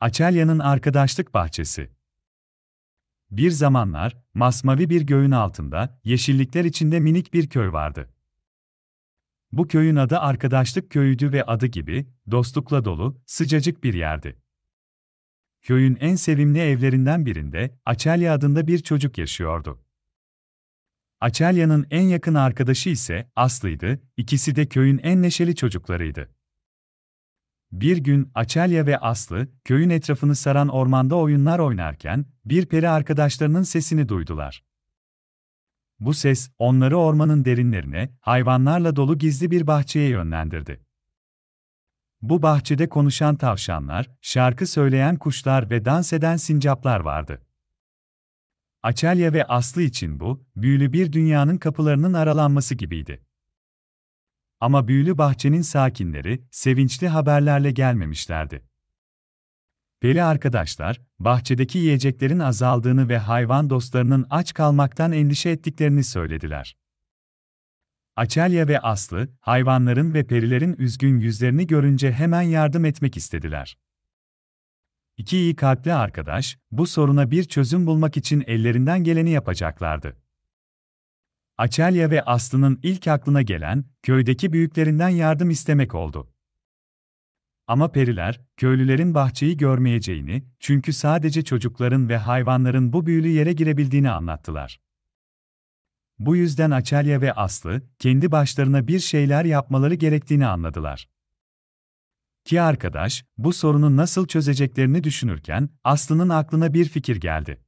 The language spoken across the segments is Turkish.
Açelya'nın arkadaşlık bahçesi. Bir zamanlar, masmavi bir göğün altında, yeşillikler içinde minik bir köy vardı. Bu köyün adı Arkadaşlık köyüdü ve adı gibi, dostlukla dolu, sıcacık bir yerdi. Köyün en sevimli evlerinden birinde, Açelya adında bir çocuk yaşıyordu. Açelya'nın en yakın arkadaşı ise Aslı'ydı, ikisi de köyün en neşeli çocuklarıydı. Bir gün Açelya ve Aslı, köyün etrafını saran ormanda oyunlar oynarken, bir peri arkadaşlarının sesini duydular. Bu ses, onları ormanın derinlerine, hayvanlarla dolu gizli bir bahçeye yönlendirdi. Bu bahçede konuşan tavşanlar, şarkı söyleyen kuşlar ve dans eden sincaplar vardı. Açelya ve Aslı için bu, büyülü bir dünyanın kapılarının aralanması gibiydi. Ama büyülü bahçenin sakinleri sevinçli haberlerle gelmemişlerdi. Peri arkadaşlar, bahçedeki yiyeceklerin azaldığını ve hayvan dostlarının aç kalmaktan endişe ettiklerini söylediler. Açelya ve Aslı, hayvanların ve perilerin üzgün yüzlerini görünce hemen yardım etmek istediler. İki iyi kalpli arkadaş, bu soruna bir çözüm bulmak için ellerinden geleni yapacaklardı. Açelya ve Aslı'nın ilk aklına gelen, köydeki büyüklerinden yardım istemek oldu. Ama periler, köylülerin bahçeyi görmeyeceğini, çünkü sadece çocukların ve hayvanların bu büyülü yere girebildiğini anlattılar. Bu yüzden Açelya ve Aslı, kendi başlarına bir şeyler yapmaları gerektiğini anladılar. Ki arkadaş, bu sorunu nasıl çözeceklerini düşünürken, Aslı'nın aklına bir fikir geldi.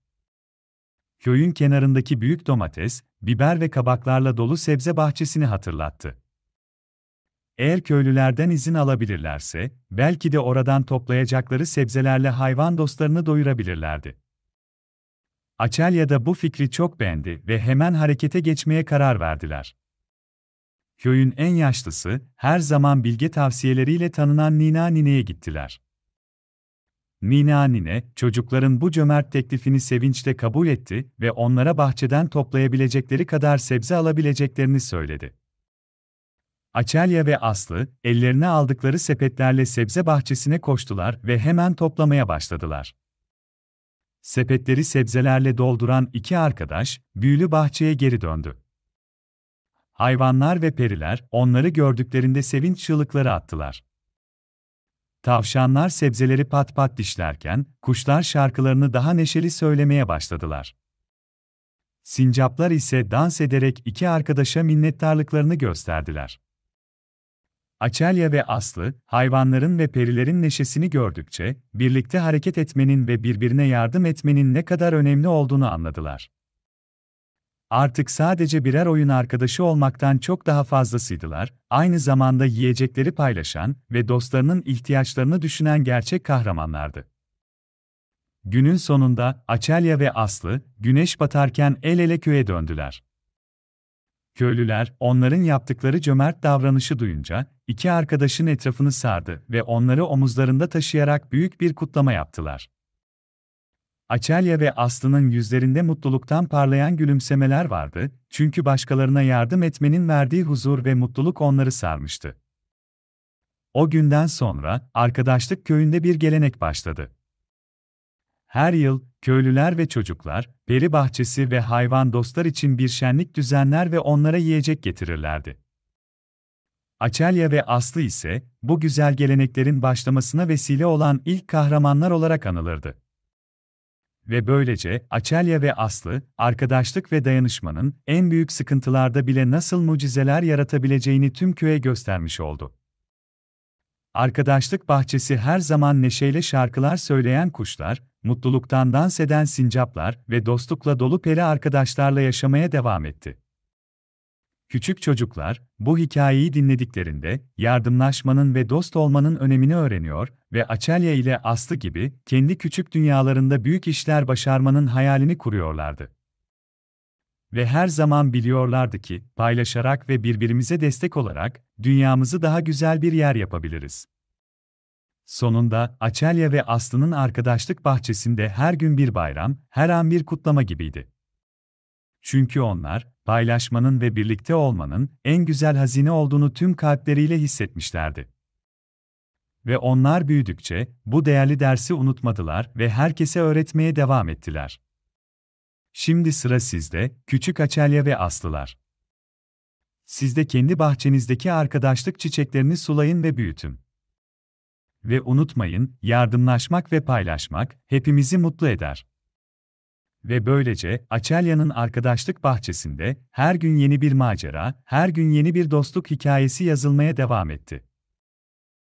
Köyün kenarındaki büyük domates, biber ve kabaklarla dolu sebze bahçesini hatırlattı. Eğer köylülerden izin alabilirlerse, belki de oradan toplayacakları sebzelerle hayvan dostlarını doyurabilirlerdi. Açelya da bu fikri çok beğendi ve hemen harekete geçmeye karar verdiler. Köyün en yaşlısı, her zaman bilge tavsiyeleriyle tanınan Nina Nine'ye gittiler. Mina Nine, çocukların bu cömert teklifini sevinçle kabul etti ve onlara bahçeden toplayabilecekleri kadar sebze alabileceklerini söyledi. Açelya ve Aslı, ellerine aldıkları sepetlerle sebze bahçesine koştular ve hemen toplamaya başladılar. Sepetleri sebzelerle dolduran iki arkadaş, büyülü bahçeye geri döndü. Hayvanlar ve periler, onları gördüklerinde sevinç çığlıkları attılar. Tavşanlar sebzeleri pat pat dişlerken, kuşlar şarkılarını daha neşeli söylemeye başladılar. Sincaplar ise dans ederek iki arkadaşa minnettarlıklarını gösterdiler. Açelya ve Aslı, hayvanların ve perilerin neşesini gördükçe, birlikte hareket etmenin ve birbirine yardım etmenin ne kadar önemli olduğunu anladılar artık sadece birer oyun arkadaşı olmaktan çok daha fazlasıydılar, aynı zamanda yiyecekleri paylaşan ve dostlarının ihtiyaçlarını düşünen gerçek kahramanlardı. Günün sonunda Açelya ve Aslı, güneş batarken el ele köye döndüler. Köylüler, onların yaptıkları cömert davranışı duyunca, iki arkadaşın etrafını sardı ve onları omuzlarında taşıyarak büyük bir kutlama yaptılar. Açelya ve Aslı'nın yüzlerinde mutluluktan parlayan gülümsemeler vardı, çünkü başkalarına yardım etmenin verdiği huzur ve mutluluk onları sarmıştı. O günden sonra, arkadaşlık köyünde bir gelenek başladı. Her yıl, köylüler ve çocuklar, peri bahçesi ve hayvan dostlar için bir şenlik düzenler ve onlara yiyecek getirirlerdi. Açelya ve Aslı ise, bu güzel geleneklerin başlamasına vesile olan ilk kahramanlar olarak anılırdı. Ve böylece Açelya ve Aslı, arkadaşlık ve dayanışmanın en büyük sıkıntılarda bile nasıl mucizeler yaratabileceğini tüm köye göstermiş oldu. Arkadaşlık bahçesi her zaman neşeyle şarkılar söyleyen kuşlar, mutluluktan dans eden sincaplar ve dostlukla dolu peri arkadaşlarla yaşamaya devam etti. Küçük çocuklar, bu hikayeyi dinlediklerinde yardımlaşmanın ve dost olmanın önemini öğreniyor ve Açelya ile Aslı gibi kendi küçük dünyalarında büyük işler başarmanın hayalini kuruyorlardı. Ve her zaman biliyorlardı ki paylaşarak ve birbirimize destek olarak dünyamızı daha güzel bir yer yapabiliriz. Sonunda Açelya ve Aslı'nın arkadaşlık bahçesinde her gün bir bayram, her an bir kutlama gibiydi. Çünkü onlar, paylaşmanın ve birlikte olmanın en güzel hazine olduğunu tüm kalpleriyle hissetmişlerdi. Ve onlar büyüdükçe bu değerli dersi unutmadılar ve herkese öğretmeye devam ettiler. Şimdi sıra sizde, küçük açelya ve aslılar. Siz de kendi bahçenizdeki arkadaşlık çiçeklerini sulayın ve büyütün. Ve unutmayın, yardımlaşmak ve paylaşmak hepimizi mutlu eder. Ve böylece Açelya'nın arkadaşlık bahçesinde her gün yeni bir macera, her gün yeni bir dostluk hikayesi yazılmaya devam etti.